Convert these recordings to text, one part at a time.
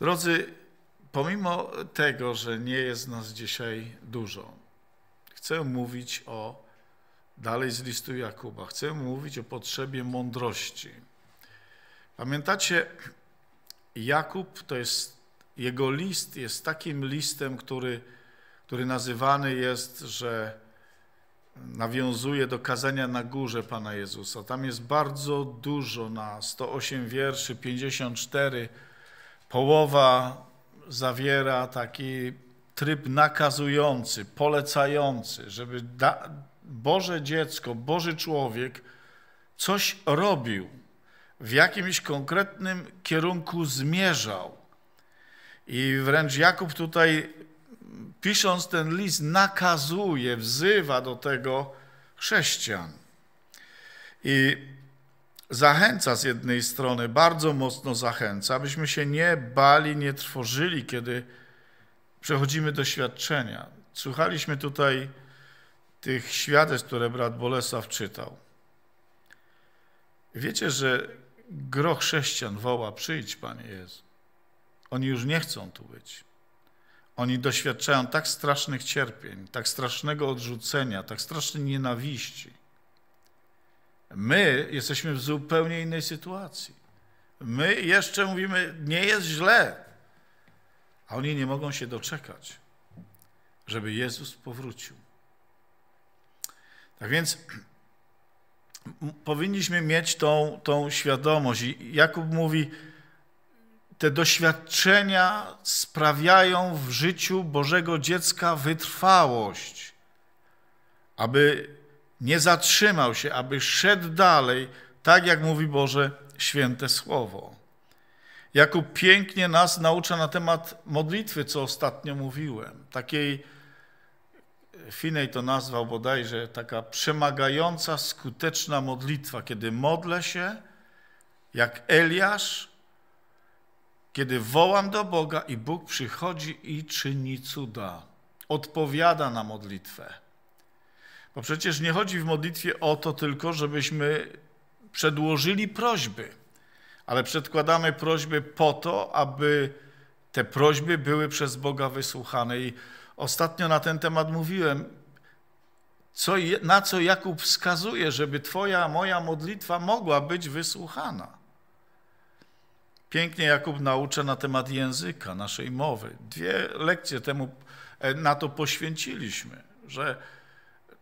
Drodzy, pomimo tego, że nie jest nas dzisiaj dużo, chcę mówić o, dalej z listu Jakuba, chcę mówić o potrzebie mądrości. Pamiętacie, Jakub to jest, jego list jest takim listem, który, który nazywany jest, że nawiązuje do kazania na górze Pana Jezusa. Tam jest bardzo dużo na 108 wierszy, 54 Połowa zawiera taki tryb nakazujący, polecający, żeby Boże dziecko, Boży człowiek coś robił, w jakimś konkretnym kierunku zmierzał. I wręcz Jakub tutaj, pisząc ten list, nakazuje, wzywa do tego chrześcijan. I zachęca z jednej strony, bardzo mocno zachęca, abyśmy się nie bali, nie trwożyli, kiedy przechodzimy doświadczenia. Słuchaliśmy tutaj tych świadectw, które brat Bolesław czytał. Wiecie, że gro chrześcijan woła, przyjdź Panie Jezu. Oni już nie chcą tu być. Oni doświadczają tak strasznych cierpień, tak strasznego odrzucenia, tak strasznej nienawiści, My jesteśmy w zupełnie innej sytuacji. My jeszcze mówimy, nie jest źle, a oni nie mogą się doczekać, żeby Jezus powrócił. Tak więc powinniśmy mieć tą, tą świadomość. Jakub mówi, te doświadczenia sprawiają w życiu Bożego dziecka wytrwałość, aby nie zatrzymał się, aby szedł dalej, tak jak mówi Boże święte słowo. Jakub pięknie nas naucza na temat modlitwy, co ostatnio mówiłem. Takiej, e, Finej to nazwał bodajże, taka przemagająca, skuteczna modlitwa, kiedy modlę się jak Eliasz, kiedy wołam do Boga i Bóg przychodzi i czyni cuda. Odpowiada na modlitwę. Bo przecież nie chodzi w modlitwie o to tylko, żebyśmy przedłożyli prośby, ale przedkładamy prośby po to, aby te prośby były przez Boga wysłuchane. I ostatnio na ten temat mówiłem, co, na co Jakub wskazuje, żeby Twoja, moja modlitwa mogła być wysłuchana. Pięknie Jakub naucza na temat języka, naszej mowy. Dwie lekcje temu e, na to poświęciliśmy, że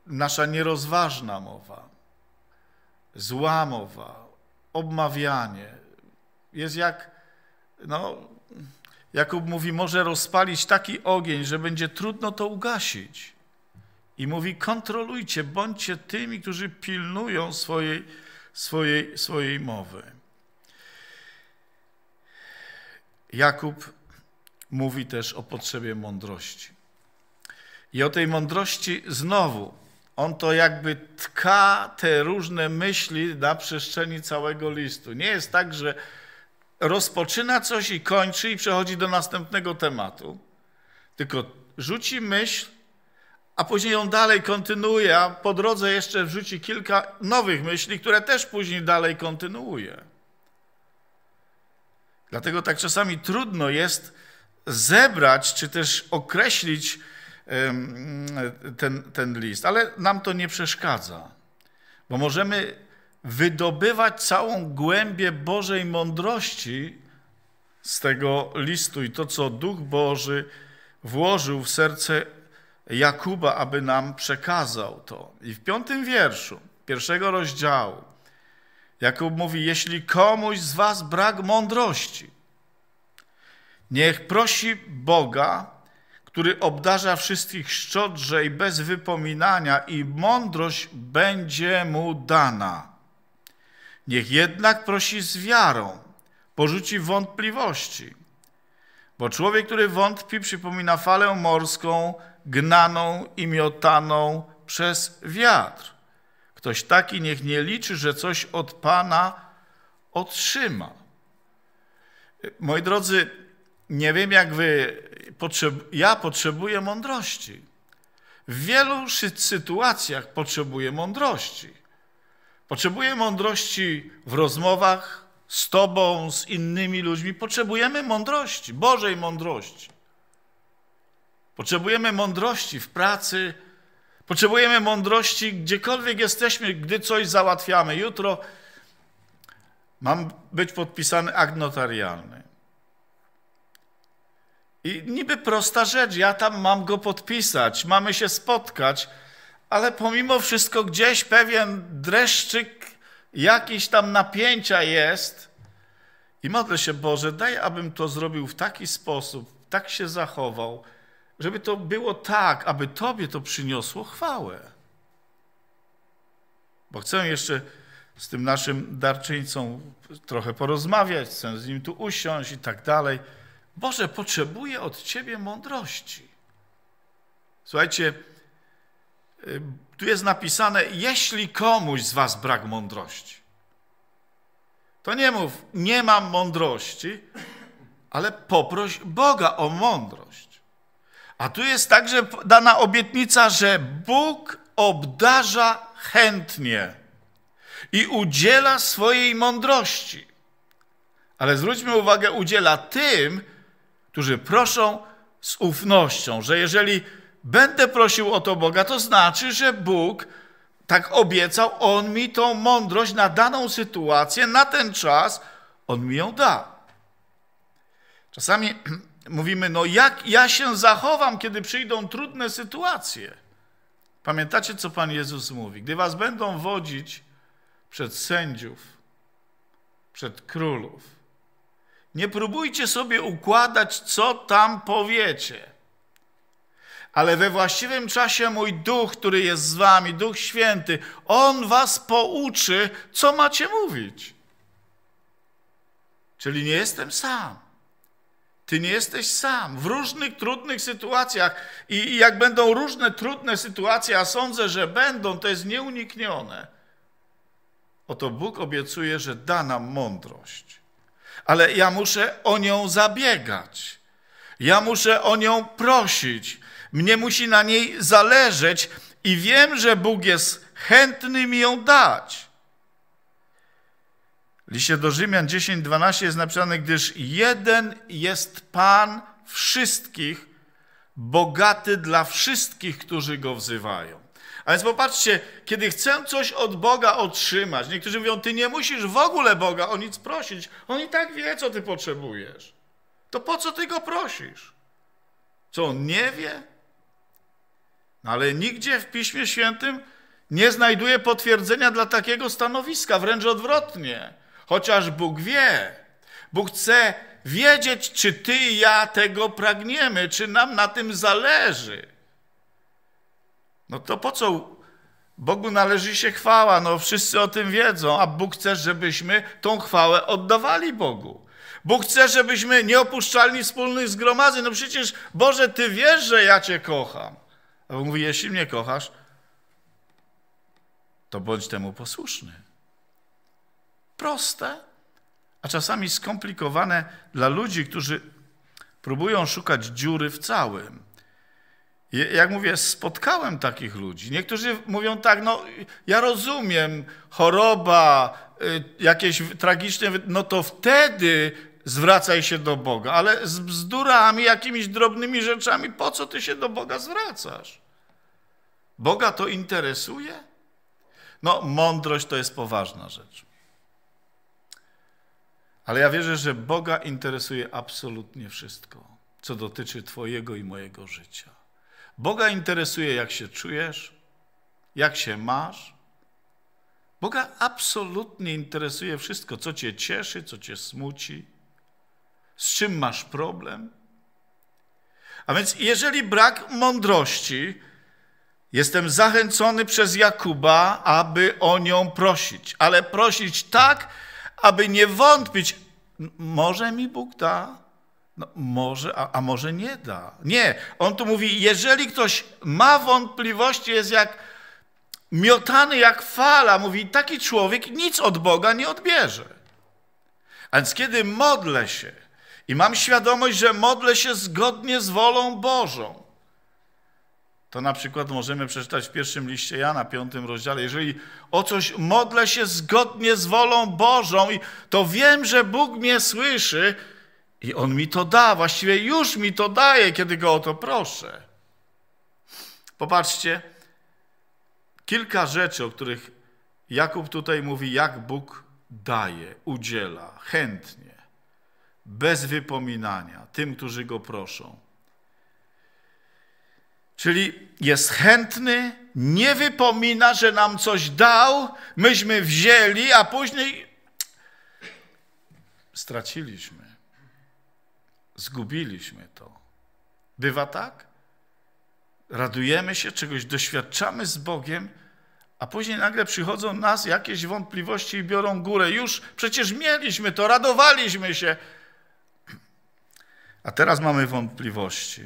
nasza nierozważna mowa, zła mowa, obmawianie jest jak, no, Jakub mówi, może rozpalić taki ogień, że będzie trudno to ugasić. I mówi, kontrolujcie, bądźcie tymi, którzy pilnują swojej, swojej, swojej mowy. Jakub mówi też o potrzebie mądrości. I o tej mądrości znowu on to jakby tka te różne myśli na przestrzeni całego listu. Nie jest tak, że rozpoczyna coś i kończy i przechodzi do następnego tematu, tylko rzuci myśl, a później ją dalej kontynuuje, a po drodze jeszcze wrzuci kilka nowych myśli, które też później dalej kontynuuje. Dlatego tak czasami trudno jest zebrać, czy też określić, ten, ten list, ale nam to nie przeszkadza, bo możemy wydobywać całą głębię Bożej mądrości z tego listu i to, co Duch Boży włożył w serce Jakuba, aby nam przekazał to. I w piątym wierszu pierwszego rozdziału Jakub mówi, jeśli komuś z was brak mądrości, niech prosi Boga, który obdarza wszystkich szczodrze i bez wypominania i mądrość będzie mu dana. Niech jednak prosi z wiarą, porzuci wątpliwości. Bo człowiek, który wątpi, przypomina falę morską, gnaną i miotaną przez wiatr. Ktoś taki niech nie liczy, że coś od Pana otrzyma. Moi drodzy, nie wiem jak wy ja potrzebuję mądrości. W wielu sytuacjach potrzebuję mądrości. Potrzebuję mądrości w rozmowach z Tobą, z innymi ludźmi. Potrzebujemy mądrości, Bożej mądrości. Potrzebujemy mądrości w pracy, potrzebujemy mądrości gdziekolwiek jesteśmy, gdy coś załatwiamy. Jutro mam być podpisany akt notarialny. I niby prosta rzecz, ja tam mam go podpisać, mamy się spotkać, ale pomimo wszystko gdzieś pewien dreszczyk jakiś tam napięcia jest. I modlę się, Boże, daj, abym to zrobił w taki sposób, tak się zachował, żeby to było tak, aby Tobie to przyniosło chwałę. Bo chcę jeszcze z tym naszym darczyńcą trochę porozmawiać, chcę z nim tu usiąść i tak dalej. Boże, potrzebuję od Ciebie mądrości. Słuchajcie, y, tu jest napisane, jeśli komuś z was brak mądrości, to nie mów, nie mam mądrości, ale poproś Boga o mądrość. A tu jest także dana obietnica, że Bóg obdarza chętnie i udziela swojej mądrości. Ale zwróćmy uwagę, udziela tym, którzy proszą z ufnością, że jeżeli będę prosił o to Boga, to znaczy, że Bóg tak obiecał, On mi tą mądrość na daną sytuację, na ten czas, On mi ją da. Czasami mówimy, no jak ja się zachowam, kiedy przyjdą trudne sytuacje? Pamiętacie, co Pan Jezus mówi? Gdy was będą wodzić przed sędziów, przed królów, nie próbujcie sobie układać, co tam powiecie. Ale we właściwym czasie mój duch, który jest z wami, duch święty, on was pouczy, co macie mówić. Czyli nie jestem sam. Ty nie jesteś sam. W różnych trudnych sytuacjach i, i jak będą różne trudne sytuacje, a sądzę, że będą, to jest nieuniknione. Oto Bóg obiecuje, że da nam mądrość ale ja muszę o nią zabiegać. Ja muszę o nią prosić. Mnie musi na niej zależeć i wiem, że Bóg jest chętny mi ją dać. W liście do Rzymian 10:12 jest napisane, gdyż jeden jest Pan wszystkich, bogaty dla wszystkich, którzy go wzywają. A więc popatrzcie, kiedy chcę coś od Boga otrzymać, niektórzy mówią, ty nie musisz w ogóle Boga o nic prosić, on i tak wie, co ty potrzebujesz. To po co ty go prosisz? Co on nie wie? No ale nigdzie w Piśmie Świętym nie znajduje potwierdzenia dla takiego stanowiska, wręcz odwrotnie. Chociaż Bóg wie, Bóg chce wiedzieć, czy ty i ja tego pragniemy, czy nam na tym zależy. No to po co? Bogu należy się chwała, no wszyscy o tym wiedzą, a Bóg chce, żebyśmy tą chwałę oddawali Bogu. Bóg chce, żebyśmy nie opuszczali wspólnych zgromadzeń. No przecież, Boże, Ty wiesz, że ja Cię kocham. A Bóg mówi, jeśli mnie kochasz, to bądź temu posłuszny. Proste, a czasami skomplikowane dla ludzi, którzy próbują szukać dziury w całym. Jak mówię, spotkałem takich ludzi. Niektórzy mówią tak, no ja rozumiem, choroba, y, jakieś tragiczne, no to wtedy zwracaj się do Boga, ale z bzdurami, jakimiś drobnymi rzeczami, po co ty się do Boga zwracasz? Boga to interesuje? No, mądrość to jest poważna rzecz. Ale ja wierzę, że Boga interesuje absolutnie wszystko, co dotyczy Twojego i mojego życia. Boga interesuje, jak się czujesz, jak się masz. Boga absolutnie interesuje wszystko, co cię cieszy, co cię smuci, z czym masz problem. A więc jeżeli brak mądrości, jestem zachęcony przez Jakuba, aby o nią prosić, ale prosić tak, aby nie wątpić, może mi Bóg da, no, może, a, a może nie da. Nie, on tu mówi, jeżeli ktoś ma wątpliwości, jest jak miotany jak fala, mówi, taki człowiek nic od Boga nie odbierze. A więc kiedy modlę się i mam świadomość, że modlę się zgodnie z wolą Bożą, to na przykład możemy przeczytać w pierwszym liście Jana, piątym rozdziale. Jeżeli o coś modlę się zgodnie z wolą Bożą, to wiem, że Bóg mnie słyszy, i On mi to da, właściwie już mi to daje, kiedy Go o to proszę. Popatrzcie, kilka rzeczy, o których Jakub tutaj mówi, jak Bóg daje, udziela, chętnie, bez wypominania, tym, którzy Go proszą. Czyli jest chętny, nie wypomina, że nam coś dał, myśmy wzięli, a później straciliśmy. Zgubiliśmy to. Bywa tak? Radujemy się, czegoś doświadczamy z Bogiem, a później nagle przychodzą nas jakieś wątpliwości i biorą górę. Już przecież mieliśmy to, radowaliśmy się. A teraz mamy wątpliwości.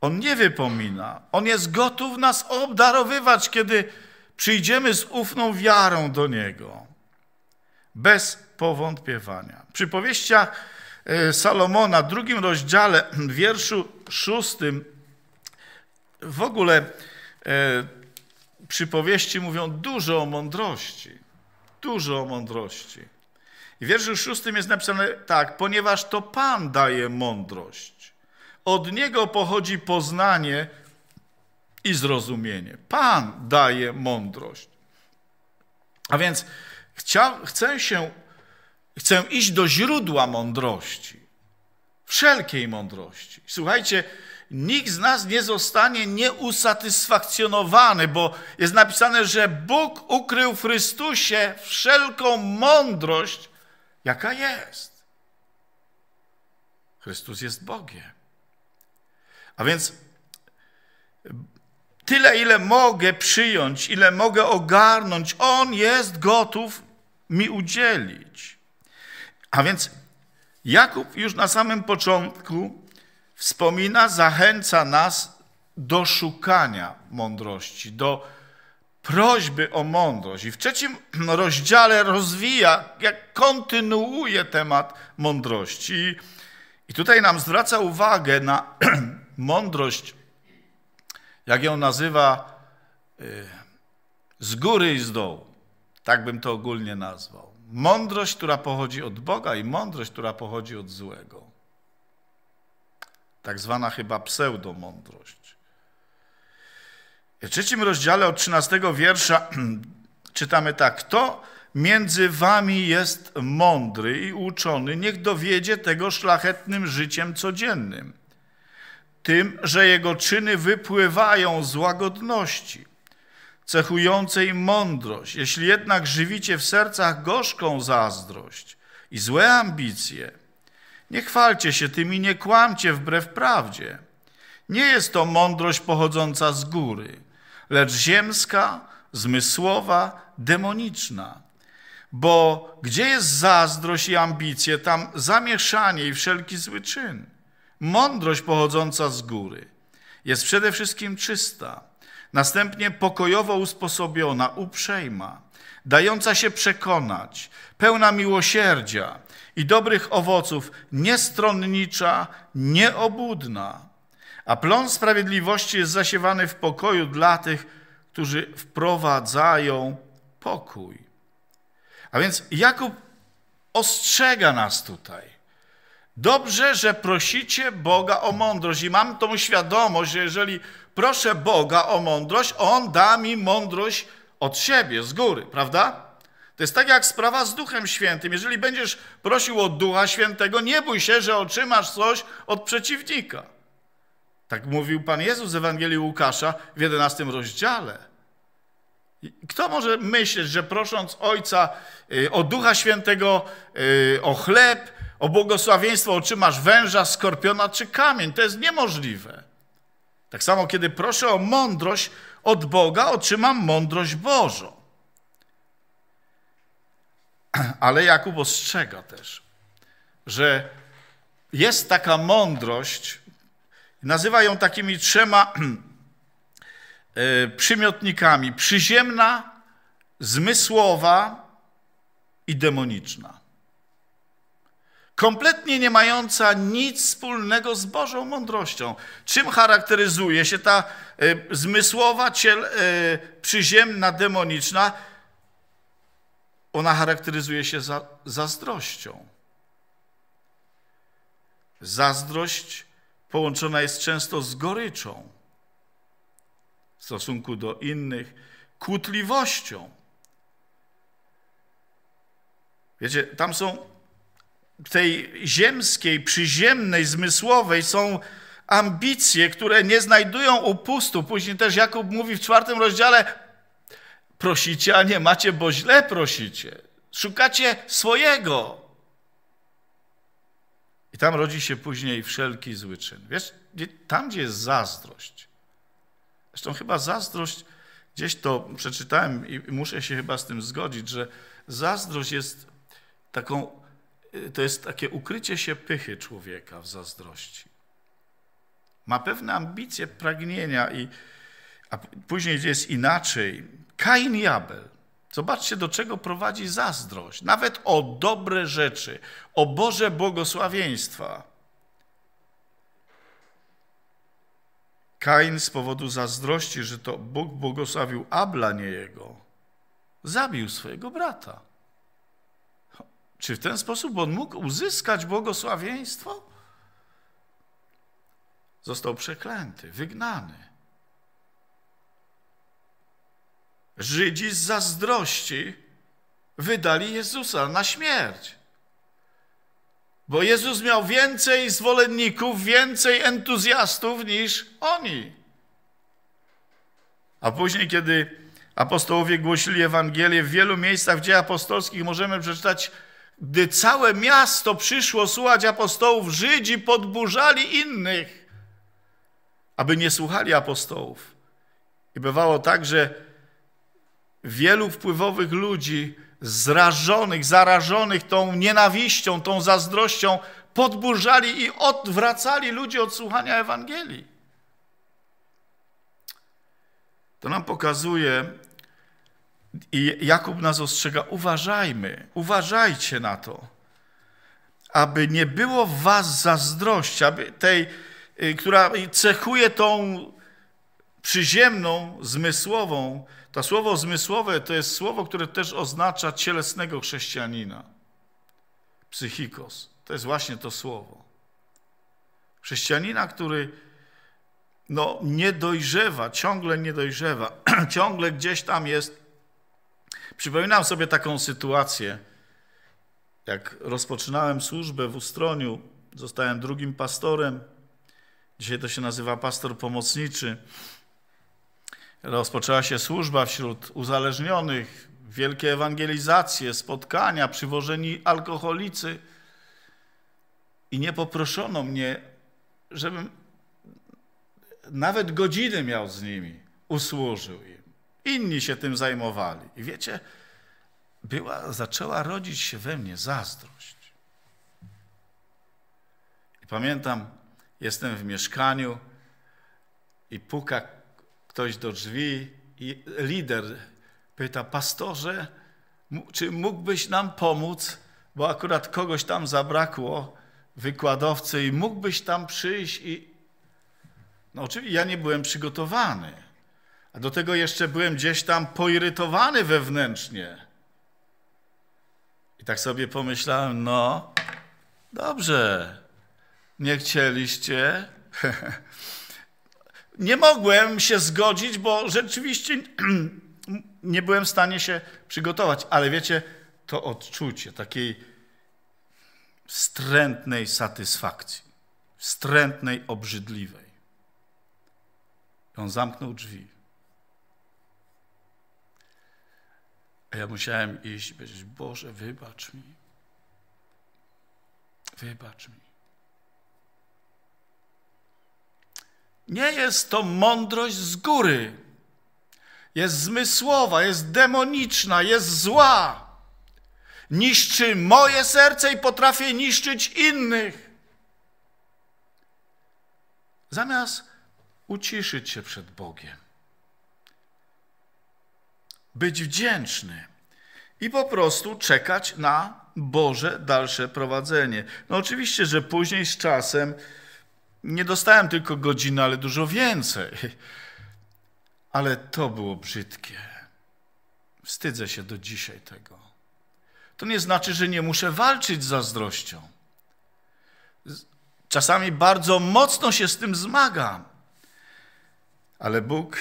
On nie wypomina. On jest gotów nas obdarowywać, kiedy przyjdziemy z ufną wiarą do Niego. Bez powątpiewania. Przy powieściach E, Salomona, w drugim rozdziale, wierszu szóstym, w ogóle e, przypowieści mówią dużo o mądrości. Dużo o mądrości. w wierszu szóstym jest napisane tak, ponieważ to Pan daje mądrość. Od Niego pochodzi poznanie i zrozumienie. Pan daje mądrość. A więc chcę się Chcę iść do źródła mądrości, wszelkiej mądrości. Słuchajcie, nikt z nas nie zostanie nieusatysfakcjonowany, bo jest napisane, że Bóg ukrył w Chrystusie wszelką mądrość, jaka jest. Chrystus jest Bogiem. A więc tyle, ile mogę przyjąć, ile mogę ogarnąć, On jest gotów mi udzielić. A więc Jakub już na samym początku wspomina, zachęca nas do szukania mądrości, do prośby o mądrość. I w trzecim rozdziale rozwija, jak kontynuuje temat mądrości. I tutaj nam zwraca uwagę na mądrość, jak ją nazywa, y, z góry i z dołu. Tak bym to ogólnie nazwał. Mądrość, która pochodzi od Boga i mądrość, która pochodzi od złego. Tak zwana chyba pseudomądrość. W trzecim rozdziale od 13 wiersza czytamy tak. Kto między wami jest mądry i uczony, niech dowiedzie tego szlachetnym życiem codziennym, tym, że jego czyny wypływają z łagodności cechującej mądrość. Jeśli jednak żywicie w sercach gorzką zazdrość i złe ambicje, nie chwalcie się tym i nie kłamcie wbrew prawdzie. Nie jest to mądrość pochodząca z góry, lecz ziemska, zmysłowa, demoniczna. Bo gdzie jest zazdrość i ambicje, tam zamieszanie i wszelki zły czyn. Mądrość pochodząca z góry jest przede wszystkim czysta Następnie pokojowo usposobiona, uprzejma, dająca się przekonać, pełna miłosierdzia i dobrych owoców, niestronnicza, nieobudna. A plon sprawiedliwości jest zasiewany w pokoju dla tych, którzy wprowadzają pokój. A więc Jakub ostrzega nas tutaj. Dobrze, że prosicie Boga o mądrość i mam tą świadomość, że jeżeli proszę Boga o mądrość, On da mi mądrość od siebie, z góry, prawda? To jest tak jak sprawa z Duchem Świętym. Jeżeli będziesz prosił o Ducha Świętego, nie bój się, że otrzymasz coś od przeciwnika. Tak mówił Pan Jezus w Ewangelii Łukasza w 11 rozdziale. Kto może myśleć, że prosząc Ojca y, o Ducha Świętego, y, o chleb, o błogosławieństwo otrzymasz węża, skorpiona czy kamień? To jest niemożliwe. Tak samo, kiedy proszę o mądrość od Boga, otrzymam mądrość Bożą. Ale Jakub ostrzega też, że jest taka mądrość, nazywa ją takimi trzema e, przymiotnikami: przyziemna, zmysłowa i demoniczna kompletnie nie mająca nic wspólnego z Bożą mądrością. Czym charakteryzuje się ta y, zmysłowa, ciel, y, przyziemna, demoniczna? Ona charakteryzuje się za, zazdrością. Zazdrość połączona jest często z goryczą w stosunku do innych, kłótliwością. Wiecie, tam są tej ziemskiej, przyziemnej, zmysłowej są ambicje, które nie znajdują upustu. Później też Jakub mówi w czwartym rozdziale: prosicie, a nie macie, bo źle prosicie. Szukacie swojego. I tam rodzi się później wszelki zły czyn. Wiesz, tam, gdzie jest zazdrość. Zresztą chyba zazdrość, gdzieś to przeczytałem i muszę się chyba z tym zgodzić, że zazdrość jest taką to jest takie ukrycie się pychy człowieka w zazdrości. Ma pewne ambicje, pragnienia, i, a później jest inaczej. Kain i Abel. Zobaczcie, do czego prowadzi zazdrość. Nawet o dobre rzeczy, o Boże błogosławieństwa. Kain z powodu zazdrości, że to Bóg błogosławił Abla, nie jego, zabił swojego brata. Czy w ten sposób on mógł uzyskać błogosławieństwo? Został przeklęty, wygnany. Żydzi z zazdrości wydali Jezusa na śmierć. Bo Jezus miał więcej zwolenników, więcej entuzjastów niż oni. A później, kiedy apostołowie głosili Ewangelię, w wielu miejscach w dziejach apostolskich możemy przeczytać gdy całe miasto przyszło słuchać apostołów, Żydzi podburzali innych, aby nie słuchali apostołów. I bywało tak, że wielu wpływowych ludzi, zrażonych, zarażonych tą nienawiścią, tą zazdrością, podburzali i odwracali ludzi od słuchania Ewangelii. To nam pokazuje, i Jakub nas ostrzega, uważajmy, uważajcie na to, aby nie było w was zazdrości, aby tej, y, która cechuje tą przyziemną, zmysłową. To słowo zmysłowe to jest słowo, które też oznacza cielesnego chrześcijanina. Psychikos. To jest właśnie to słowo. Chrześcijanina, który no, nie dojrzewa, ciągle nie dojrzewa, ciągle gdzieś tam jest Przypominam sobie taką sytuację. Jak rozpoczynałem służbę w Ustroniu, zostałem drugim pastorem. Dzisiaj to się nazywa pastor pomocniczy. Rozpoczęła się służba wśród uzależnionych, wielkie ewangelizacje, spotkania, przywożeni alkoholicy. I nie poproszono mnie, żebym nawet godziny miał z nimi, usłużył im. Inni się tym zajmowali. I wiecie, była, zaczęła rodzić się we mnie zazdrość. I pamiętam, jestem w mieszkaniu i puka ktoś do drzwi i lider pyta, pastorze, czy mógłbyś nam pomóc, bo akurat kogoś tam zabrakło, wykładowcy, i mógłbyś tam przyjść i... No oczywiście ja nie byłem przygotowany. A do tego jeszcze byłem gdzieś tam poirytowany wewnętrznie. I tak sobie pomyślałem, no, dobrze, nie chcieliście. nie mogłem się zgodzić, bo rzeczywiście nie byłem w stanie się przygotować. Ale wiecie, to odczucie takiej wstrętnej satysfakcji, wstrętnej, obrzydliwej. I on zamknął drzwi. A ja musiałem iść i powiedzieć, Boże, wybacz mi. Wybacz mi. Nie jest to mądrość z góry. Jest zmysłowa, jest demoniczna, jest zła. Niszczy moje serce i potrafię niszczyć innych. Zamiast uciszyć się przed Bogiem być wdzięczny i po prostu czekać na Boże dalsze prowadzenie. No oczywiście, że później z czasem nie dostałem tylko godziny, ale dużo więcej. Ale to było brzydkie. Wstydzę się do dzisiaj tego. To nie znaczy, że nie muszę walczyć z zazdrością. Czasami bardzo mocno się z tym zmagam. Ale Bóg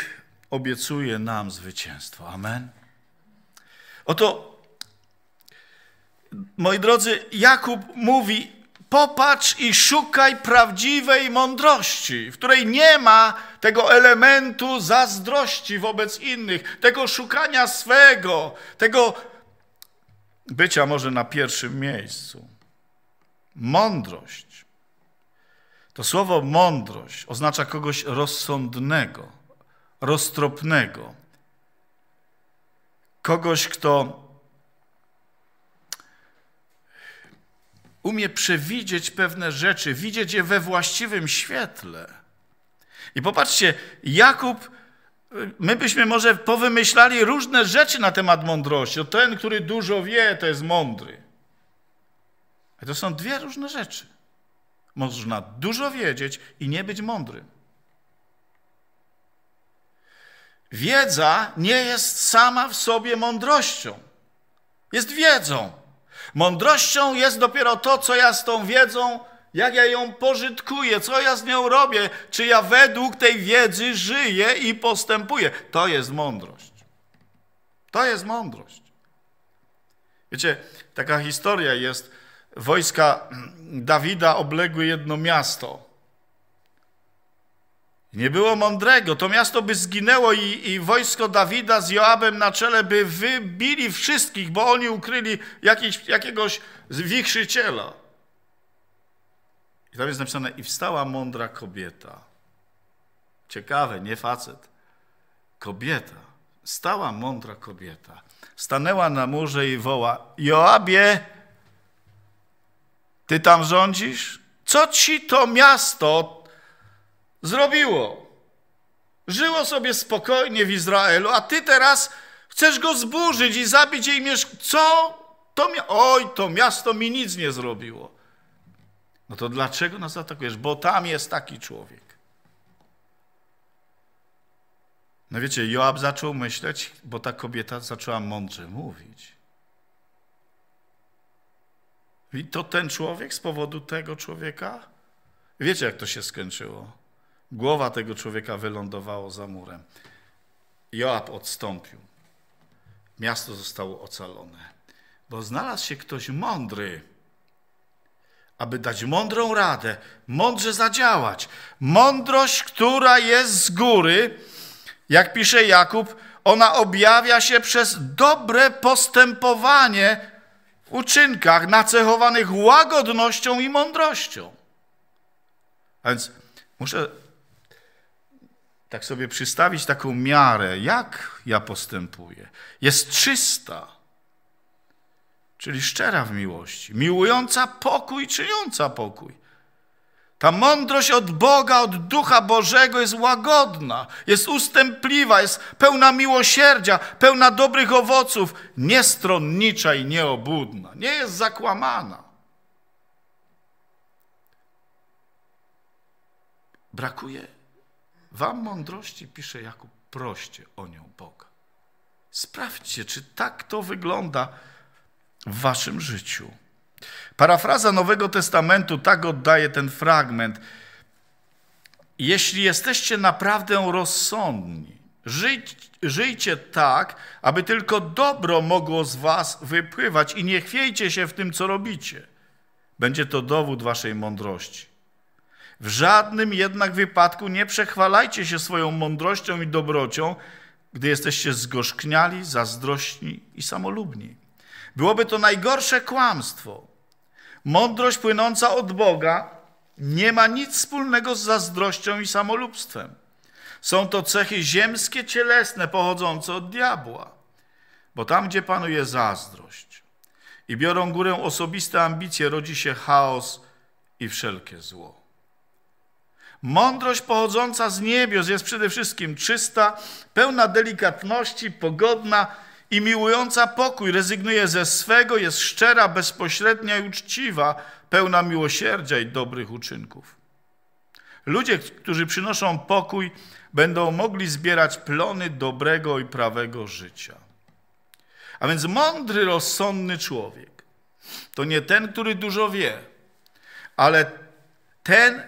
obiecuje nam zwycięstwo. Amen. Oto, moi drodzy, Jakub mówi: Popatrz i szukaj prawdziwej mądrości, w której nie ma tego elementu zazdrości wobec innych, tego szukania swego, tego bycia może na pierwszym miejscu. Mądrość. To słowo mądrość oznacza kogoś rozsądnego roztropnego. Kogoś, kto umie przewidzieć pewne rzeczy, widzieć je we właściwym świetle. I popatrzcie, Jakub, my byśmy może powymyślali różne rzeczy na temat mądrości. O no ten, który dużo wie, to jest mądry. Ale to są dwie różne rzeczy. Można dużo wiedzieć i nie być mądrym. wiedza nie jest sama w sobie mądrością. Jest wiedzą. Mądrością jest dopiero to, co ja z tą wiedzą, jak ja ją pożytkuję, co ja z nią robię, czy ja według tej wiedzy żyję i postępuję. To jest mądrość. To jest mądrość. Wiecie, taka historia jest. Wojska Dawida obległy jedno miasto. Nie było mądrego. To miasto by zginęło i, i, wojsko Dawida z Joabem na czele by wybili wszystkich, bo oni ukryli jakiś, jakiegoś zwichrzyciela. I tam jest napisane, i wstała mądra kobieta. Ciekawe, nie facet. Kobieta. Stała mądra kobieta. Stanęła na murze i woła, Joabie, ty tam rządzisz? Co ci to miasto, zrobiło. Żyło sobie spokojnie w Izraelu, a ty teraz chcesz go zburzyć i zabić jej mieszkańców. Co? To mi... Oj, to miasto mi nic nie zrobiło. No to dlaczego nas atakujesz? Bo tam jest taki człowiek. No wiecie, Joab zaczął myśleć, bo ta kobieta zaczęła mądrze mówić. I to ten człowiek z powodu tego człowieka? Wiecie, jak to się skończyło? Głowa tego człowieka wylądowała za murem. Joab odstąpił. Miasto zostało ocalone, bo znalazł się ktoś mądry, aby dać mądrą radę, mądrze zadziałać. Mądrość, która jest z góry, jak pisze Jakub, ona objawia się przez dobre postępowanie w uczynkach nacechowanych łagodnością i mądrością. A więc muszę tak sobie przystawić taką miarę, jak ja postępuję. Jest czysta, czyli szczera w miłości, miłująca pokój, czyniąca pokój. Ta mądrość od Boga, od Ducha Bożego jest łagodna, jest ustępliwa, jest pełna miłosierdzia, pełna dobrych owoców, niestronnicza i nieobudna, nie jest zakłamana. Brakuje Wam mądrości, pisze Jakub, proście o nią Boga. Sprawdźcie, czy tak to wygląda w waszym życiu. Parafraza Nowego Testamentu tak oddaje ten fragment. Jeśli jesteście naprawdę rozsądni, żyjcie tak, aby tylko dobro mogło z was wypływać i nie chwiejcie się w tym, co robicie. Będzie to dowód waszej mądrości. W żadnym jednak wypadku nie przechwalajcie się swoją mądrością i dobrocią, gdy jesteście zgorzkniali, zazdrośni i samolubni. Byłoby to najgorsze kłamstwo. Mądrość płynąca od Boga nie ma nic wspólnego z zazdrością i samolubstwem. Są to cechy ziemskie, cielesne, pochodzące od diabła. Bo tam, gdzie panuje zazdrość i biorą górę osobiste ambicje, rodzi się chaos i wszelkie zło. Mądrość pochodząca z niebios jest przede wszystkim czysta, pełna delikatności, pogodna i miłująca pokój. Rezygnuje ze swego, jest szczera, bezpośrednia i uczciwa, pełna miłosierdzia i dobrych uczynków. Ludzie, którzy przynoszą pokój, będą mogli zbierać plony dobrego i prawego życia. A więc mądry, rozsądny człowiek to nie ten, który dużo wie, ale ten,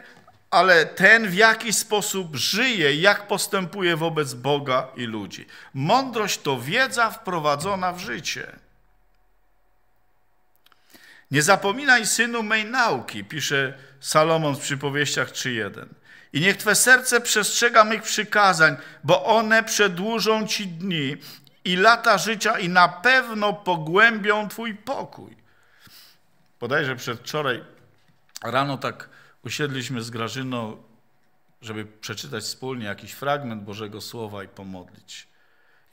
ale ten w jaki sposób żyje, jak postępuje wobec Boga i ludzi. Mądrość to wiedza wprowadzona w życie. Nie zapominaj, synu, mej nauki, pisze Salomon w przypowieściach 3.1. I niech Twe serce przestrzega mych przykazań, bo one przedłużą Ci dni i lata życia i na pewno pogłębią Twój pokój. Podajże przedwczoraj rano tak usiedliśmy z Grażyną, żeby przeczytać wspólnie jakiś fragment Bożego Słowa i pomodlić.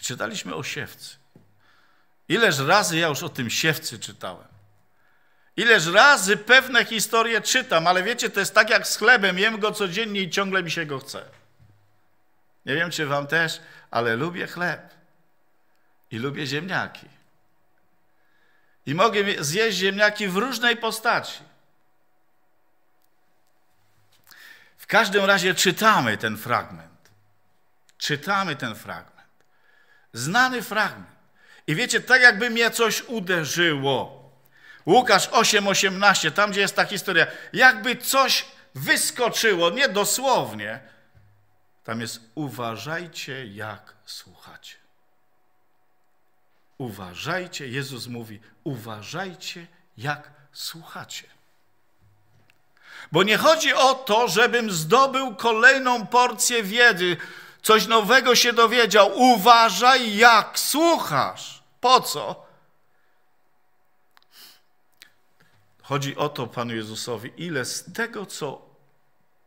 I czytaliśmy o siewcy. Ileż razy ja już o tym siewcy czytałem. Ileż razy pewne historie czytam, ale wiecie, to jest tak jak z chlebem, jem go codziennie i ciągle mi się go chce. Nie wiem, czy wam też, ale lubię chleb i lubię ziemniaki. I mogę zjeść ziemniaki w różnej postaci. każdym razie czytamy ten fragment. Czytamy ten fragment. Znany fragment. I wiecie, tak jakby mnie coś uderzyło. Łukasz 8:18, tam gdzie jest ta historia, jakby coś wyskoczyło, nie dosłownie. Tam jest uważajcie jak słuchacie. Uważajcie, Jezus mówi, uważajcie jak słuchacie. Bo nie chodzi o to, żebym zdobył kolejną porcję wiedzy, coś nowego się dowiedział. Uważaj, jak słuchasz. Po co? Chodzi o to Panu Jezusowi, ile z tego, co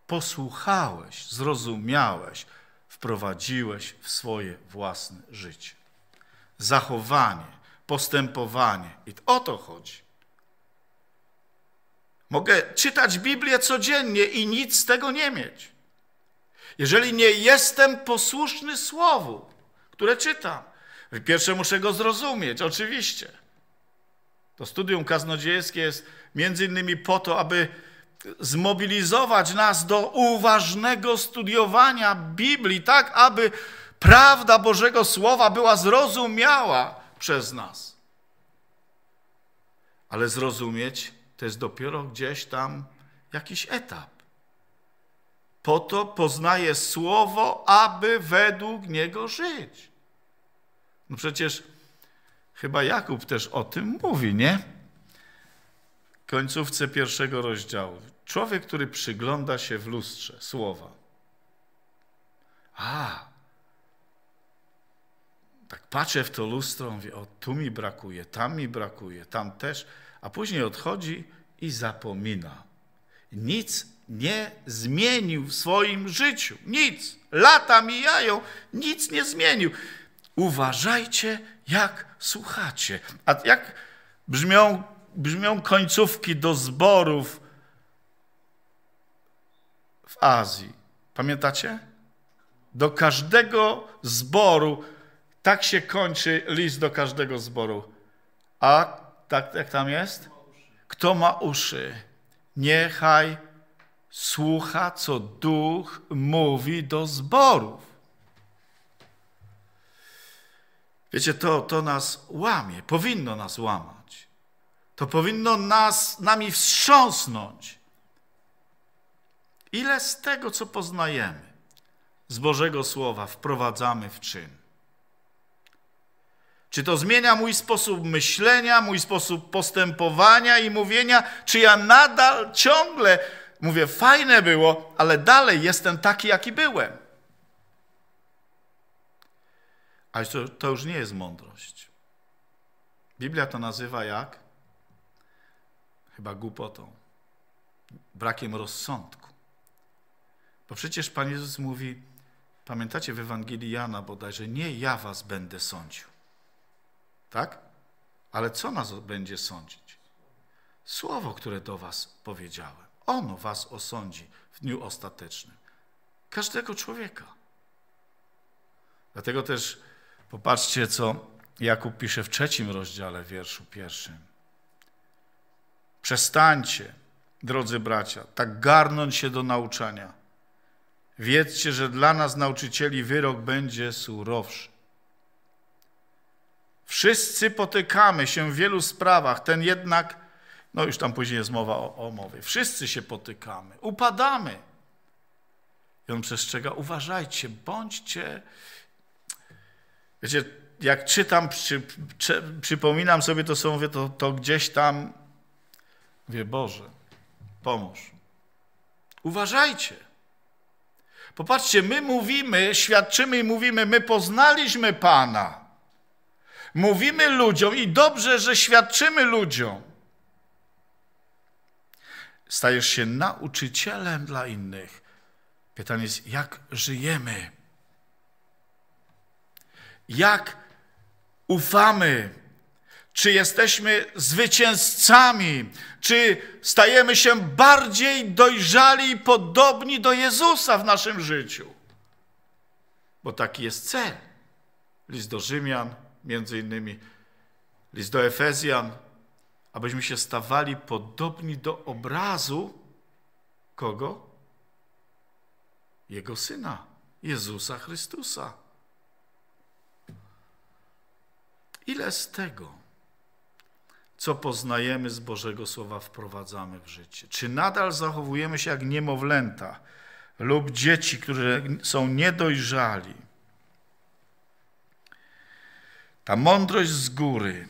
posłuchałeś, zrozumiałeś, wprowadziłeś w swoje własne życie. Zachowanie, postępowanie. I o to chodzi. Mogę czytać Biblię codziennie i nic z tego nie mieć. Jeżeli nie jestem posłuszny słowu, które czytam, pierwsze muszę go zrozumieć, oczywiście. To studium kaznodziejskie jest między innymi po to, aby zmobilizować nas do uważnego studiowania Biblii, tak aby prawda Bożego Słowa była zrozumiała przez nas. Ale zrozumieć to jest dopiero gdzieś tam jakiś etap. Po to poznaje słowo, aby według niego żyć. No przecież chyba Jakub też o tym mówi, nie? W końcówce pierwszego rozdziału. Człowiek, który przygląda się w lustrze słowa. A, tak patrzę w to lustro, mówię, o tu mi brakuje, tam mi brakuje, tam też a później odchodzi i zapomina. Nic nie zmienił w swoim życiu. Nic. Lata mijają, nic nie zmienił. Uważajcie, jak słuchacie. A jak brzmią, brzmią końcówki do zborów w Azji? Pamiętacie? Do każdego zboru, tak się kończy list do każdego zboru. A tak jak tam jest? Kto ma uszy, niechaj słucha, co Duch mówi do zborów. Wiecie, to, to nas łamie, powinno nas łamać. To powinno nas, nami wstrząsnąć. Ile z tego, co poznajemy, z Bożego Słowa wprowadzamy w czyn? Czy to zmienia mój sposób myślenia, mój sposób postępowania i mówienia? Czy ja nadal ciągle mówię, fajne było, ale dalej jestem taki, jaki byłem? Ale to, to już nie jest mądrość. Biblia to nazywa jak? Chyba głupotą, brakiem rozsądku. Bo przecież Pan Jezus mówi, pamiętacie w Ewangelii Jana bodajże, nie ja was będę sądził tak? Ale co nas będzie sądzić? Słowo, które do was powiedziałem. Ono was osądzi w dniu ostatecznym. Każdego człowieka. Dlatego też popatrzcie, co Jakub pisze w trzecim rozdziale, wierszu pierwszym. Przestańcie, drodzy bracia, tak garnąć się do nauczania. Wiedzcie, że dla nas nauczycieli wyrok będzie surowszy. Wszyscy potykamy się w wielu sprawach, ten jednak, no już tam później jest mowa o, o mowie, wszyscy się potykamy, upadamy. I on przestrzega, uważajcie, bądźcie, wiecie, jak czytam, przy, przy, przypominam sobie to, co mówię, to, to gdzieś tam, wie Boże, pomóż. Uważajcie. Popatrzcie, my mówimy, świadczymy i mówimy, my poznaliśmy Pana. Mówimy ludziom i dobrze, że świadczymy ludziom. Stajesz się nauczycielem dla innych. Pytanie jest, jak żyjemy? Jak ufamy? czy jesteśmy zwycięzcami, czy stajemy się bardziej dojrzali i podobni do Jezusa w naszym życiu. Bo taki jest cel. List do Rzymian między innymi list do Efezjan, abyśmy się stawali podobni do obrazu kogo? Jego Syna, Jezusa Chrystusa. Ile z tego, co poznajemy z Bożego Słowa, wprowadzamy w życie? Czy nadal zachowujemy się jak niemowlęta lub dzieci, które są niedojrzali? Ta mądrość z góry,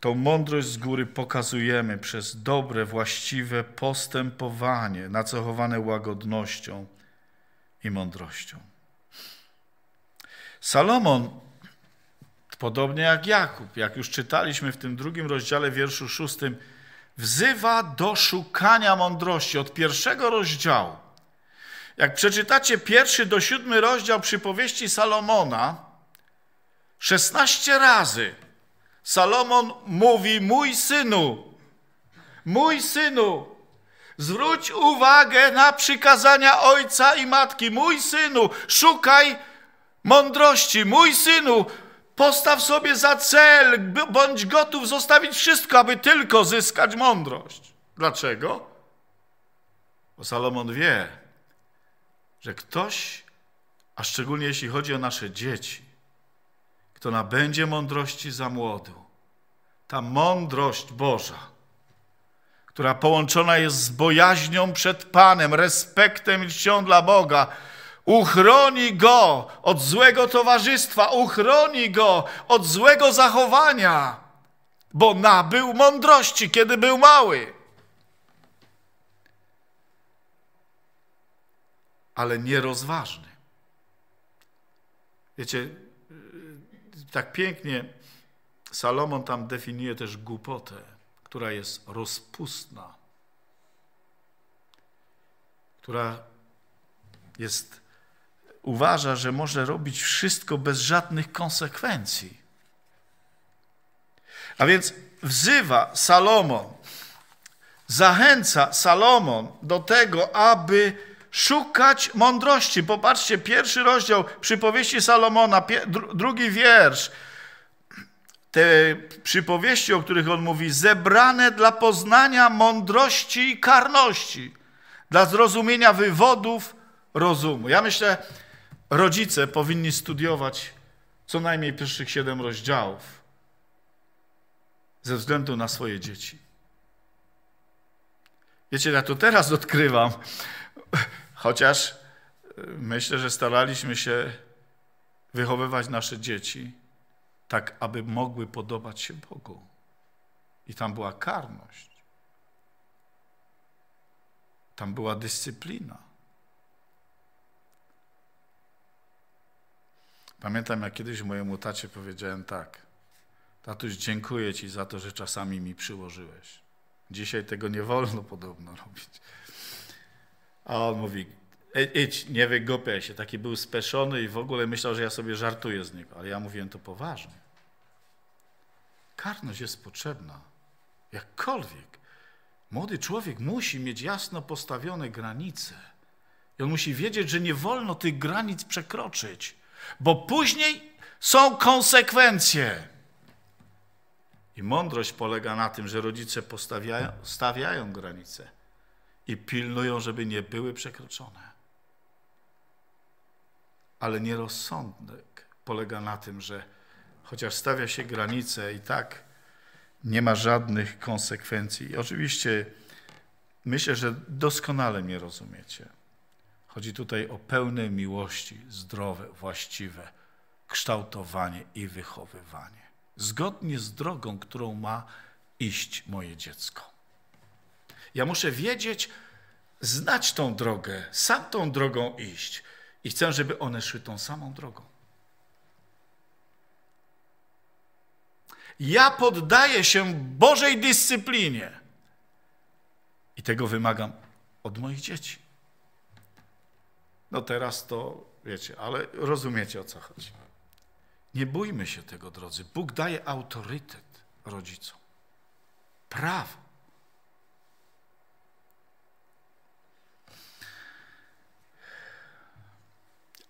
tą mądrość z góry pokazujemy przez dobre, właściwe postępowanie, nacechowane łagodnością i mądrością. Salomon, podobnie jak Jakub, jak już czytaliśmy w tym drugim rozdziale, wierszu szóstym, wzywa do szukania mądrości od pierwszego rozdziału. Jak przeczytacie pierwszy do siódmy rozdział przypowieści Salomona, 16 razy Salomon mówi: Mój synu, mój synu, zwróć uwagę na przykazania ojca i matki. Mój synu, szukaj mądrości. Mój synu, postaw sobie za cel, bądź gotów zostawić wszystko, aby tylko zyskać mądrość. Dlaczego? Bo Salomon wie, że ktoś, a szczególnie jeśli chodzi o nasze dzieci, kto nabędzie mądrości za młodu. Ta mądrość Boża, która połączona jest z bojaźnią przed Panem, respektem i czcią dla Boga, uchroni go od złego towarzystwa, uchroni go od złego zachowania, bo nabył mądrości, kiedy był mały. Ale nierozważny. Wiecie, tak pięknie Salomon tam definiuje też głupotę, która jest rozpustna, która jest, uważa, że może robić wszystko bez żadnych konsekwencji. A więc wzywa Salomon, zachęca Salomon do tego, aby szukać mądrości. Popatrzcie, pierwszy rozdział przypowieści Salomona, drugi wiersz. Te przypowieści, o których on mówi, zebrane dla poznania mądrości i karności, dla zrozumienia wywodów rozumu. Ja myślę, rodzice powinni studiować co najmniej pierwszych siedem rozdziałów ze względu na swoje dzieci. Wiecie, ja to teraz odkrywam, Chociaż e, myślę, że staraliśmy się wychowywać nasze dzieci tak, aby mogły podobać się Bogu. I tam była karność. Tam była dyscyplina. Pamiętam, jak kiedyś mojemu tacie powiedziałem tak. Tatuś, dziękuję Ci za to, że czasami mi przyłożyłeś. Dzisiaj tego nie wolno podobno robić. A on mówi, e, idź, nie wygłupiaj się. Taki był speszony i w ogóle myślał, że ja sobie żartuję z niego. Ale ja mówiłem to poważnie. Karność jest potrzebna. Jakkolwiek. Młody człowiek musi mieć jasno postawione granice. I on musi wiedzieć, że nie wolno tych granic przekroczyć, bo później są konsekwencje. I mądrość polega na tym, że rodzice postawiają, stawiają granice i pilnują, żeby nie były przekroczone. Ale nierozsądek polega na tym, że chociaż stawia się granice i tak nie ma żadnych konsekwencji. I oczywiście myślę, że doskonale mnie rozumiecie. Chodzi tutaj o pełne miłości, zdrowe, właściwe kształtowanie i wychowywanie. Zgodnie z drogą, którą ma iść moje dziecko. Ja muszę wiedzieć, znać tą drogę, sam tą drogą iść. I chcę, żeby one szły tą samą drogą. Ja poddaję się Bożej dyscyplinie. I tego wymagam od moich dzieci. No teraz to wiecie, ale rozumiecie o co chodzi. Nie bójmy się tego, drodzy. Bóg daje autorytet rodzicom, prawo.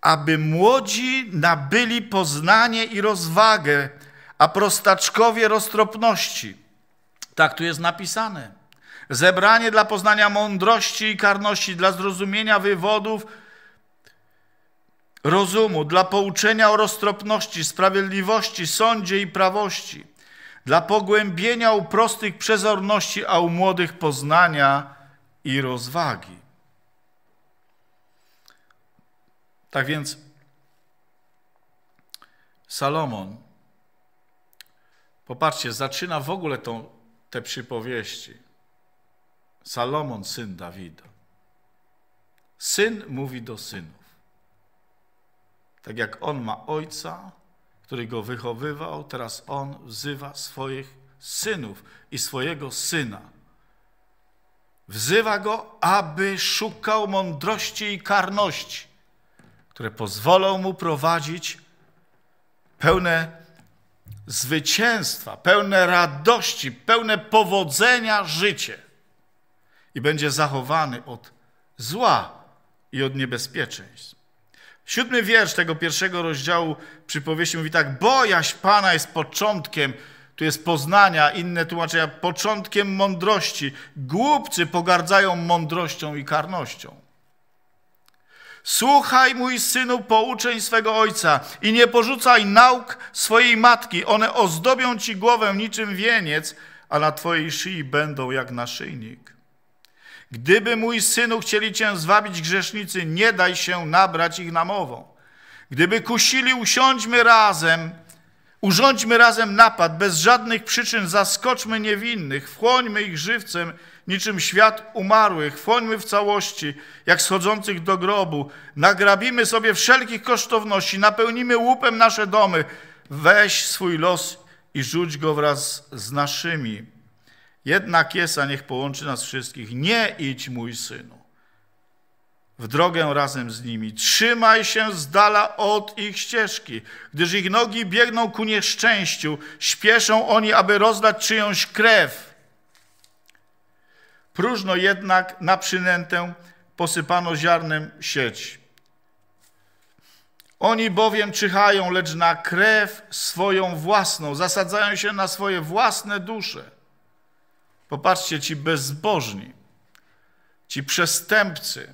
aby młodzi nabyli poznanie i rozwagę, a prostaczkowie roztropności. Tak tu jest napisane. Zebranie dla poznania mądrości i karności, dla zrozumienia wywodów rozumu, dla pouczenia o roztropności, sprawiedliwości, sądzie i prawości, dla pogłębienia u prostych przezorności, a u młodych poznania i rozwagi. Tak więc Salomon, popatrzcie, zaczyna w ogóle tą, te przypowieści. Salomon, syn Dawida. Syn mówi do synów. Tak jak on ma ojca, który go wychowywał, teraz on wzywa swoich synów i swojego syna. Wzywa go, aby szukał mądrości i karności które pozwolą mu prowadzić pełne zwycięstwa, pełne radości, pełne powodzenia życie. I będzie zachowany od zła i od niebezpieczeństw. Siódmy wiersz tego pierwszego rozdziału przypowieści mówi tak: Bojaś Pana jest początkiem, tu jest poznania, inne tłumaczenia, początkiem mądrości. Głupcy pogardzają mądrością i karnością. Słuchaj, mój synu, pouczeń swego ojca i nie porzucaj nauk swojej matki. One ozdobią ci głowę niczym wieniec, a na twojej szyi będą jak naszyjnik. Gdyby, mój synu, chcieli cię zwabić grzesznicy, nie daj się nabrać ich namową. Gdyby kusili, usiądźmy razem, urządźmy razem napad, bez żadnych przyczyn zaskoczmy niewinnych, wchłońmy ich żywcem niczym świat umarłych, chwońmy w całości, jak schodzących do grobu. Nagrabimy sobie wszelkich kosztowności, napełnimy łupem nasze domy. Weź swój los i rzuć go wraz z naszymi. Jedna kiesa niech połączy nas wszystkich. Nie idź, mój synu, w drogę razem z nimi. Trzymaj się z dala od ich ścieżki, gdyż ich nogi biegną ku nieszczęściu. Śpieszą oni, aby rozdać czyjąś krew. Próżno jednak na przynętę posypano ziarnem sieć. Oni bowiem czyhają, lecz na krew swoją własną, zasadzają się na swoje własne dusze. Popatrzcie, ci bezbożni, ci przestępcy,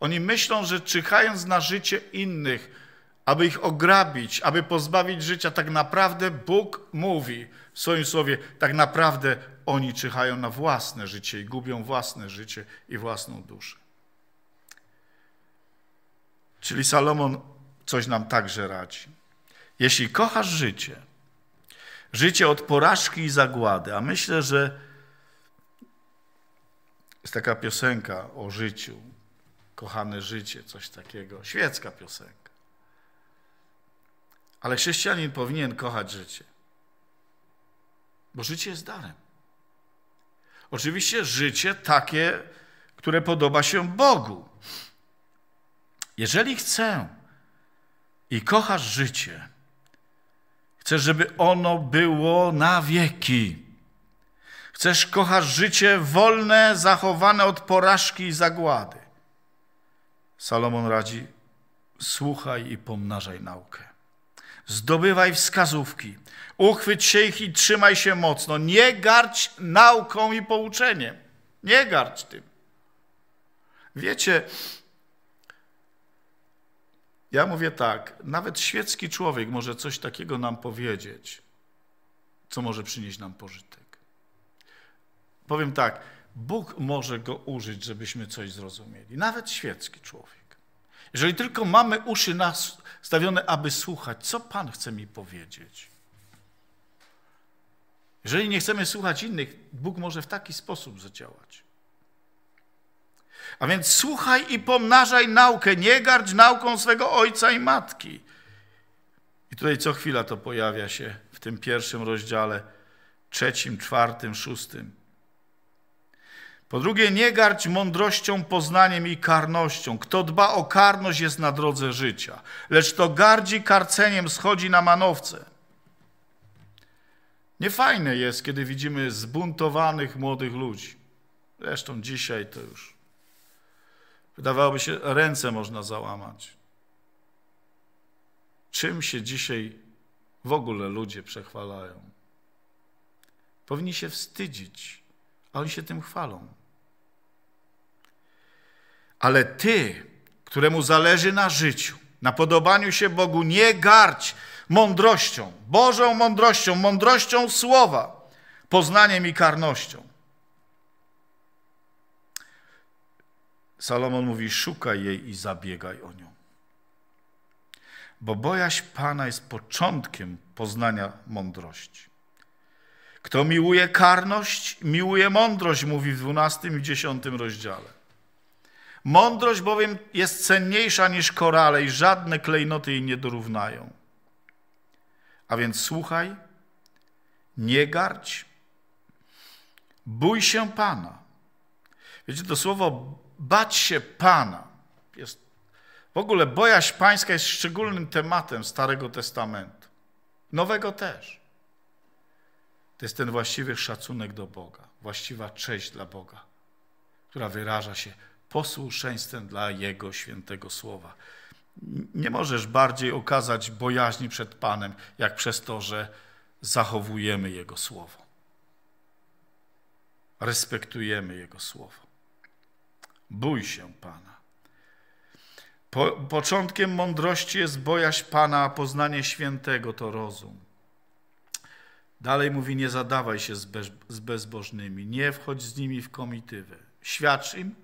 oni myślą, że czyhając na życie innych, aby ich ograbić, aby pozbawić życia, tak naprawdę Bóg mówi w swoim słowie, tak naprawdę oni czyhają na własne życie i gubią własne życie i własną duszę. Czyli Salomon coś nam także radzi. Jeśli kochasz życie, życie od porażki i zagłady, a myślę, że jest taka piosenka o życiu, kochane życie, coś takiego, świecka piosenka. Ale chrześcijanin powinien kochać życie, bo życie jest darem. Oczywiście życie takie, które podoba się Bogu. Jeżeli chcę i kochasz życie, chcesz, żeby ono było na wieki. Chcesz, kochasz życie wolne, zachowane od porażki i zagłady. Salomon radzi, słuchaj i pomnażaj naukę zdobywaj wskazówki, uchwyć się ich i trzymaj się mocno. Nie garć nauką i pouczeniem. Nie garć tym. Wiecie, ja mówię tak, nawet świecki człowiek może coś takiego nam powiedzieć, co może przynieść nam pożytek. Powiem tak, Bóg może go użyć, żebyśmy coś zrozumieli. Nawet świecki człowiek. Jeżeli tylko mamy uszy na stawione, aby słuchać, co Pan chce mi powiedzieć. Jeżeli nie chcemy słuchać innych, Bóg może w taki sposób zadziałać. A więc słuchaj i pomnażaj naukę, nie gardź nauką swego ojca i matki. I tutaj co chwila to pojawia się w tym pierwszym rozdziale, trzecim, czwartym, szóstym. Po drugie, nie garć mądrością, poznaniem i karnością. Kto dba o karność, jest na drodze życia, lecz to gardzi karceniem, schodzi na manowce. Niefajne jest, kiedy widzimy zbuntowanych młodych ludzi. Zresztą dzisiaj to już. Wydawałoby się, ręce można załamać. Czym się dzisiaj w ogóle ludzie przechwalają? Powinni się wstydzić, a oni się tym chwalą. Ale ty, któremu zależy na życiu, na podobaniu się Bogu, nie garć mądrością, Bożą mądrością, mądrością słowa, poznaniem i karnością. Salomon mówi: szukaj jej i zabiegaj o nią. Bo bojaźń Pana jest początkiem poznania mądrości. Kto miłuje karność, miłuje mądrość, mówi w 12 i 10 rozdziale. Mądrość bowiem jest cenniejsza niż korale i żadne klejnoty jej nie dorównają. A więc słuchaj, nie garć, bój się Pana. Wiecie, to słowo bać się Pana jest w ogóle bojaźń pańska jest szczególnym tematem Starego Testamentu. Nowego też. To jest ten właściwy szacunek do Boga, właściwa cześć dla Boga, która wyraża się posłuszeństwem dla Jego świętego słowa. Nie możesz bardziej okazać bojaźni przed Panem, jak przez to, że zachowujemy Jego słowo. Respektujemy Jego słowo. Bój się Pana. Po, początkiem mądrości jest bojaźń Pana, a poznanie świętego to rozum. Dalej mówi, nie zadawaj się z, bez, z bezbożnymi, nie wchodź z nimi w komitywę. Świadcz im,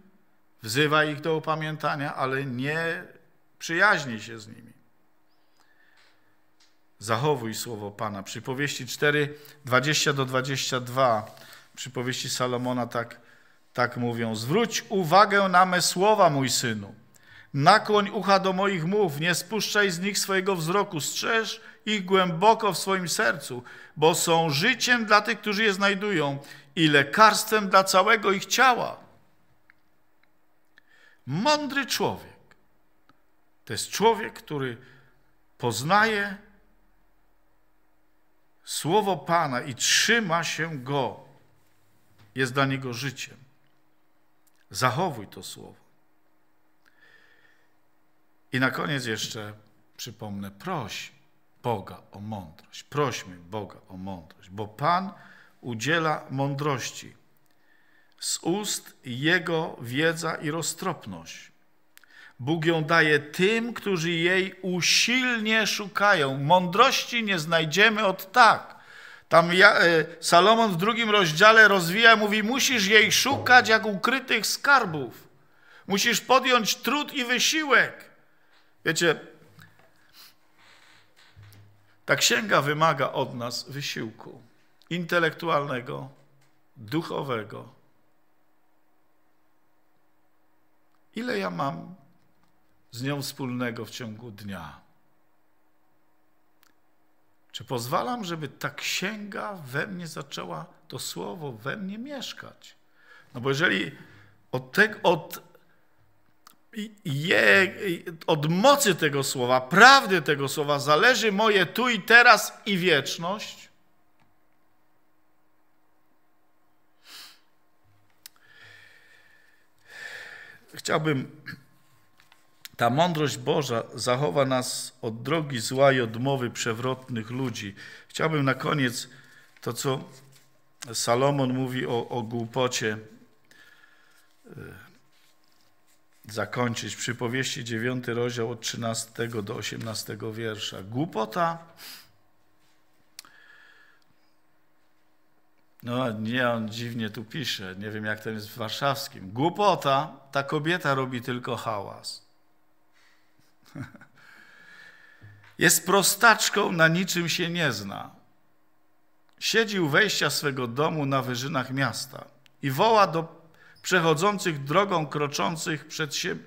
wzywa ich do upamiętania, ale nie przyjaźni się z nimi. Zachowuj słowo Pana. Przypowieści 4, 20 do 22, przypowieści Salomona tak, tak mówią. Zwróć uwagę na me słowa, mój synu. Nakłoń ucha do moich mów, nie spuszczaj z nich swojego wzroku, strzeż ich głęboko w swoim sercu, bo są życiem dla tych, którzy je znajdują i lekarstwem dla całego ich ciała. Mądry człowiek to jest człowiek, który poznaje słowo Pana i trzyma się go. Jest dla niego życiem. Zachowuj to słowo. I na koniec jeszcze przypomnę, proś Boga o mądrość. Prośmy Boga o mądrość, bo Pan udziela mądrości z ust Jego wiedza i roztropność. Bóg ją daje tym, którzy jej usilnie szukają. Mądrości nie znajdziemy od tak. Tam ja, e, Salomon w drugim rozdziale rozwija, mówi, musisz jej szukać jak ukrytych skarbów. Musisz podjąć trud i wysiłek. Wiecie, ta księga wymaga od nas wysiłku intelektualnego, duchowego, Ile ja mam z nią wspólnego w ciągu dnia? Czy pozwalam, żeby ta księga we mnie zaczęła, to słowo we mnie mieszkać? No bo jeżeli od, te, od, je, od mocy tego słowa, prawdy tego słowa zależy moje tu i teraz i wieczność, chciałbym, ta mądrość Boża zachowa nas od drogi zła i od mowy przewrotnych ludzi. Chciałbym na koniec to, co Salomon mówi o, o głupocie, e, zakończyć. Przypowieści 9 rozdział od 13 do 18 wiersza. Głupota No nie, on dziwnie tu pisze, nie wiem jak to jest w warszawskim. Głupota, ta kobieta robi tylko hałas. jest prostaczką, na niczym się nie zna. Siedzi u wejścia swego domu na wyżynach miasta i woła do przechodzących drogą kroczących przed siebie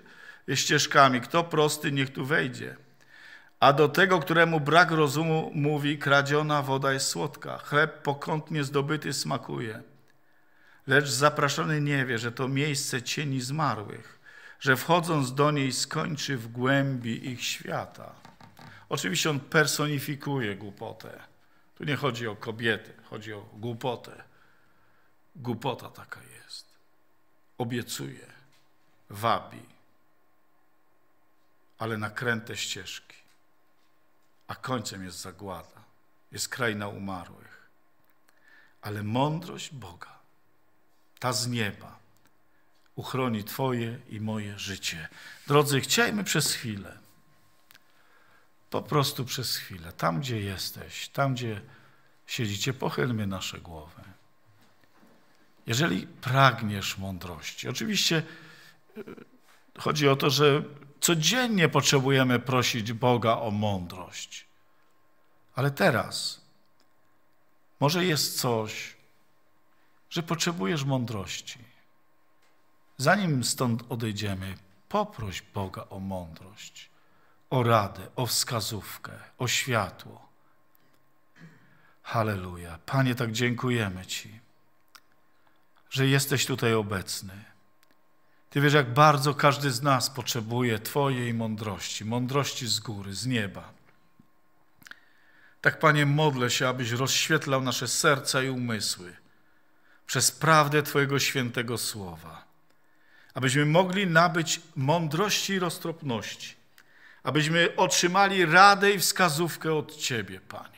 ścieżkami. Kto prosty, niech tu wejdzie. A do tego, któremu brak rozumu, mówi: kradziona woda jest słodka, chleb pokątnie zdobyty smakuje. Lecz zapraszony nie wie, że to miejsce cieni zmarłych, że wchodząc do niej skończy w głębi ich świata. Oczywiście on personifikuje głupotę. Tu nie chodzi o kobietę, chodzi o głupotę. Głupota taka jest. Obiecuje, wabi, ale nakręte ścieżki a końcem jest zagłada. Jest kraina umarłych. Ale mądrość Boga, ta z nieba, uchroni Twoje i moje życie. Drodzy, chciajmy przez chwilę, po prostu przez chwilę, tam gdzie jesteś, tam gdzie siedzicie, pochylmy nasze głowy. Jeżeli pragniesz mądrości, oczywiście e, chodzi o to, że Codziennie potrzebujemy prosić Boga o mądrość. Ale teraz może jest coś, że potrzebujesz mądrości. Zanim stąd odejdziemy, poproś Boga o mądrość, o radę, o wskazówkę, o światło. Halleluja. Panie, tak dziękujemy Ci, że jesteś tutaj obecny ty wiesz, jak bardzo każdy z nas potrzebuje Twojej mądrości, mądrości z góry, z nieba. Tak, Panie, modlę się, abyś rozświetlał nasze serca i umysły przez prawdę Twojego świętego słowa, abyśmy mogli nabyć mądrości i roztropności, abyśmy otrzymali radę i wskazówkę od Ciebie, Panie,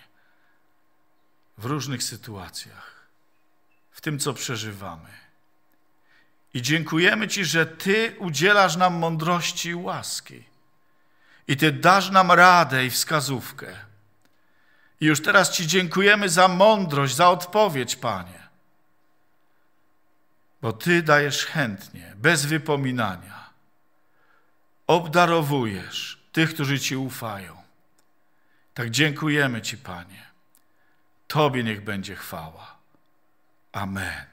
w różnych sytuacjach, w tym, co przeżywamy. I dziękujemy Ci, że Ty udzielasz nam mądrości i łaski. I Ty dasz nam radę i wskazówkę. I już teraz Ci dziękujemy za mądrość, za odpowiedź, Panie. Bo Ty dajesz chętnie, bez wypominania. Obdarowujesz tych, którzy Ci ufają. Tak dziękujemy Ci, Panie. Tobie niech będzie chwała. Amen.